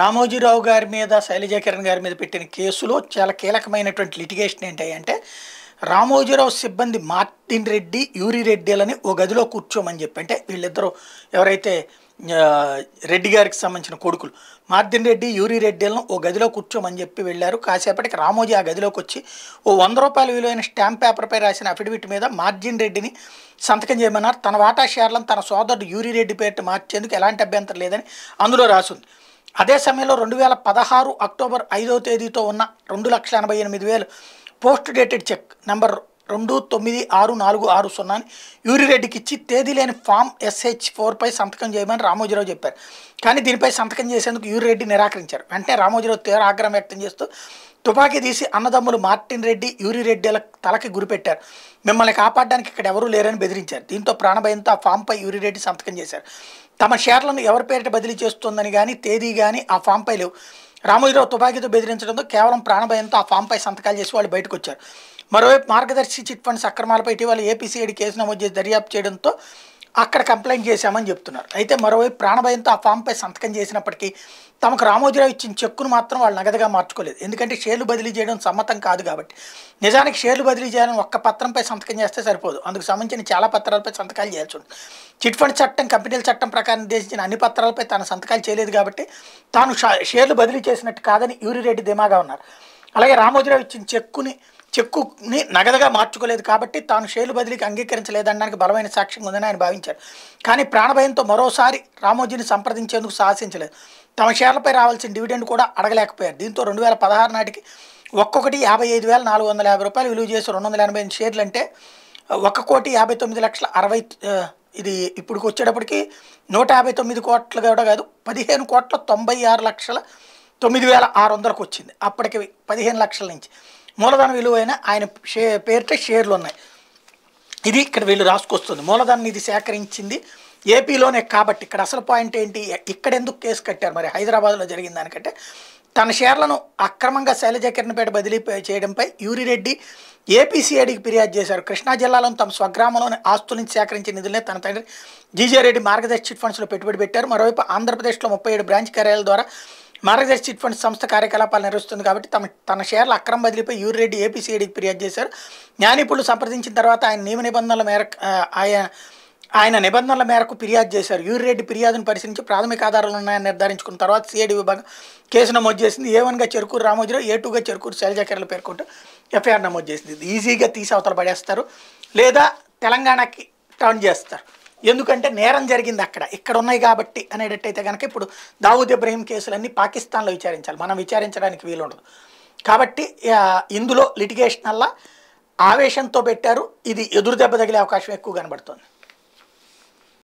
రామోజీరావు గారి మీద కిరణ్ గారి మీద పెట్టిన కేసులో చాలా కీలకమైనటువంటి లిటిగేషన్ ఏంటంటే రామోజీరావు సిబ్బంది మార్టిన్ రెడ్డి యూరి రెడ్డిలని ఓ గదిలో కూర్చోమని చెప్పి అంటే వీళ్ళిద్దరూ ఎవరైతే రెడ్డి గారికి సంబంధించిన కొడుకులు మార్దిన్ రెడ్డి యూరి రెడ్డిలను ఓ గదిలో కూర్చోమని చెప్పి వెళ్ళారు కాసేపటికి రామోజీ ఆ గదిలోకి వచ్చి ఓ వంద రూపాయల విలువైన స్టాంప్ పేపర్పై రాసిన అఫిడవిట్ మీద మార్జిన్ రెడ్డిని సంతకం చేయమన్నారు తన వాటా షేర్లను తన సోదరుడు యూరి రెడ్డి పేరు మార్చేందుకు ఎలాంటి అభ్యంతరం లేదని అందులో రాసింది అదే సమయంలో రెండు వేల పదహారు అక్టోబర్ ఐదవ తేదీతో ఉన్న రెండు లక్షల ఎనభై ఎనిమిది వేలు పోస్ట్ డేటెడ్ చెక్ నెంబర్ రెండు తొమ్మిది ఆరు నాలుగు ఆరు సున్నాని యూరిరెడ్డికి ఇచ్చి తేదీ లేని ఫామ్ ఎస్హెచ్ ఫోర్పై సంతకం చేయమని రామోజీరావు చెప్పారు కానీ దీనిపై సంతకం చేసేందుకు యూరిరెడ్డి నిరాకరించారు వెంటనే రామోజీరావు తీవ్ర ఆగ్రహం వ్యక్తం చేస్తూ తుపాకీ తీసి అన్నదమ్ములు మార్టిన్ రెడ్డి యూరిరెడ్డిల తలకి గురిపెట్టారు మిమ్మల్ని కాపాడడానికి ఇక్కడ ఎవరూ లేరని బెదిరించారు దీంతో ప్రాణభయంతో ఆ ఫామ్పై యూరిరెడ్డి సంతకం చేశారు తమ షేర్లను ఎవరి పేరిట బదిలీ చేస్తుందని కానీ తేదీ కానీ ఆ ఫామ్పై లేవు రామోజీరావు తుపాకీతో బెదిరించడంతో కేవలం ప్రాణభయంతో ఆ ఫామ్పై సంతకాలు చేసి వాళ్ళు బయటకు వచ్చారు మరోవైపు మార్గదర్శి చిట్ ఫండ్స్ అక్రమాలపై ఇటీవల ఏపీసీఐడి కేసు నమోదు చేసి దర్యాప్తు చేయడంతో అక్కడ కంప్లైంట్ చేశామని చెప్తున్నారు అయితే మరోవైపు ప్రాణభయంతో ఆ ఫామ్పై సంతకం చేసినప్పటికీ తమకు రామోజీరావు ఇచ్చిన చెక్కును మాత్రం వాళ్ళు నగదుగా మార్చుకోలేదు ఎందుకంటే షేర్లు బదిలీ చేయడం సమ్మతం కాదు కాబట్టి నిజానికి షేర్లు బదిలీ చేయాలని ఒక్క పత్రంపై సంతకం చేస్తే సరిపోదు అందుకు సంబంధించిన చాలా పత్రాలపై సంతకాలు చేయాల్సి ఉంటుంది చిట్ ఫండ్ చట్టం కంపెనీల చట్టం ప్రకారం నిర్దేశించిన అన్ని పత్రాలపై తాను సంతకాలు చేయలేదు కాబట్టి తాను షేర్లు బదిలీ చేసినట్టు కాదని యూరిరెడ్డి ధీమాగా ఉన్నారు అలాగే రామోజీరావు ఇచ్చిన చెక్కుని చెక్కుని నగదుగా మార్చుకోలేదు కాబట్టి తాను షేర్లు బదిలీకి అంగీకరించలేదనడానికి బలమైన సాక్ష్యం ఉందని ఆయన భావించారు కానీ ప్రాణభయంతో మరోసారి రామోజీని సంప్రదించేందుకు సాహసించలేదు తమ షేర్లపై రావాల్సిన డివిడెండ్ కూడా అడగలేకపోయారు దీంతో రెండు వేల పదహారు నాటికి ఒక్కొక్కటి యాభై ఐదు వేల నాలుగు వందల యాభై రూపాయలు విలువ చేసి రెండు వందల ఎనభై ఎనిమిది షేర్లు అంటే ఒక కోటి యాభై తొమ్మిది లక్షల అరవై ఇది ఇప్పుడు వచ్చేటప్పటికి నూట యాభై తొమ్మిది కోట్లు కూడా కాదు పదిహేను కోట్ల తొంభై ఆరు లక్షల తొమ్మిది వేల ఆరు వందలకు వచ్చింది అప్పటికి పదిహేను లక్షల నుంచి మూలధన విలువైన ఆయన షే పేరిట షేర్లు ఉన్నాయి ఇది ఇక్కడ వీళ్ళు రాసుకొస్తుంది మూలధన నిధి సేకరించింది ఏపీలోనే కాబట్టి ఇక్కడ అసలు పాయింట్ ఏంటి ఇక్కడ ఎందుకు కేసు కట్టారు మరి హైదరాబాద్లో జరిగిన దానికంటే తన షేర్లను అక్రమంగా శైలజ కిరణపేట బదిలీ చేయడంపై యూరిరెడ్డి ఏపీసీఐడికి ఫిర్యాదు చేశారు కృష్ణా జిల్లాలోని తమ స్వగ్రామంలోని ఆస్తుల నుంచి సేకరించిన నిధులనే తన తండ్రి జీజే రెడ్డి మార్గదర్శి చిట్ ఫండ్స్లో పెట్టుబడి పెట్టారు మరోవైపు ఆంధ్రప్రదేశ్లో ముప్పై ఏడు బ్రాంచ్ కార్యాలయాల ద్వారా మార్గదర్శి చిట్ ఫండ్ సంస్థ కార్యకలాపాలు నిర్వహిస్తుంది కాబట్టి తమ తన షేర్ల అక్రమ బదిలీపై యూరి రెడ్డి ఏపీసీఐడికి ఫిర్యాదు చేశారు న్యాయనిపుణులు సంప్రదించిన తర్వాత ఆయన నియమ నిబంధనల మేరకు ఆయన ఆయన నిబంధనల మేరకు ఫిర్యాదు చేశారు యూరి రెడ్డి ఫిర్యాదును పరిశీలించి ప్రాథమిక ఆధారాలు ఉన్నాయని నిర్ధారించుకున్న తర్వాత సిఐడి విభాగం కేసు నమోదు చేసింది ఏ వన్గా చెరుకూరు రామోజీరావు ఏ టూగా చెరుకూరు శైలజాకర్లు పేర్కొంటూ ఎఫ్ఐఆర్ నమోదు చేసింది ఈజీగా తీసి అవతల పడేస్తారు లేదా తెలంగాణకి టర్న్ చేస్తారు ఎందుకంటే నేరం జరిగింది అక్కడ ఇక్కడ ఉన్నాయి కాబట్టి అనేటట్టయితే కనుక ఇప్పుడు దావూద్ ఇబ్రహీం కేసులన్నీ పాకిస్తాన్లో విచారించాలి మనం విచారించడానికి వీలుండదు కాబట్టి ఇందులో లిటిగేషన్ వల్ల ఆవేశంతో పెట్టారు ఇది ఎదురు దెబ్బ తగిలే అవకాశం ఎక్కువ కనబడుతుంది